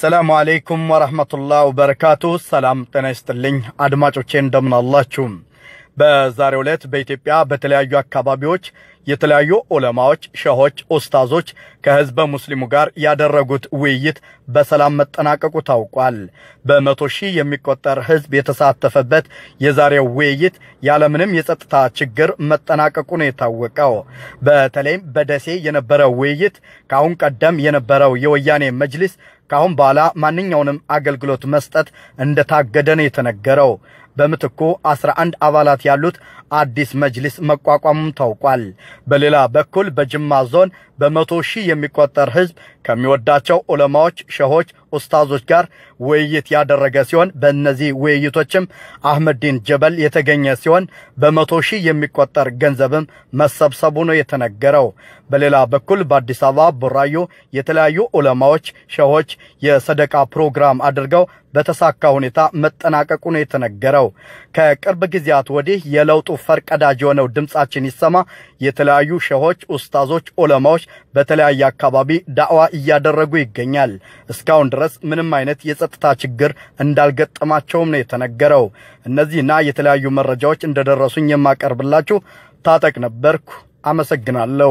ሰላሙ አሌይኩም ወረህመቱላህ ወበረካቱ። ሰላም ጤና ይስጥልኝ አድማጮቼ እንደምን አላችሁ? በዛሬው ዕለት በኢትዮጵያ በተለያዩ አካባቢዎች የተለያዩ ዑለማዎች፣ ሸሆች፣ ኡስታዞች ከህዝበ ሙስሊሙ ጋር ያደረጉት ውይይት በሰላም መጠናቀቁ ታውቋል። በመቶ ሺህ የሚቆጠር ህዝብ የተሳተፈበት የዛሬው ውይይት ያለምንም የጸጥታ ችግር መጠናቀቁ ነው የታወቀው። በተለይም በደሴ የነበረው ውይይት ከአሁን ቀደም የነበረው የወያኔ መጅሊስ ከአሁን በኋላ ማንኛውንም አገልግሎት መስጠት እንደታገደ ነው የተነገረው። በምትኩ 11 አባላት ያሉት አዲስ መጅሊስ መቋቋሙም ታውቋል። በሌላ በኩል በጅማ ዞን በመቶ ሺህ የሚቆጠር ህዝብ ከሚወዳቸው ዑለማዎች፣ ሸሆች፣ ኡስታዞች ጋር ውይይት ያደረገ ሲሆን በእነዚህ ውይይቶችም አህመድዲን ጀበል የተገኘ ሲሆን በመቶ ሺህ የሚቆጠር ገንዘብም መሰብሰቡ ነው የተነገረው። በሌላ በኩል በአዲስ አበባ ቡራዩ የተለያዩ ዑለማዎች፣ ሸሆች የሰደቃ ፕሮግራም አድርገው በተሳካ ሁኔታ መጠናቀቁ ነው የተነገረው። ከቅርብ ጊዜያት ወዲህ የለውጡ ፈርቀዳጅ የሆነው ድምፃችን ይሰማ የተለያዩ ሸሆች፣ ኡስታዞች፣ ዑለማዎች በተለያየ አካባቢ ዳዕዋ እያደረጉ ይገኛል። እስካሁን ድረስ ምንም አይነት የጸጥታ ችግር እንዳልገጠማቸውም ነው የተነገረው። እነዚህና የተለያዩ መረጃዎች እንደደረሱኝ የማቀርብላችሁ ታጠቅ ነበርኩ። አመሰግናለሁ።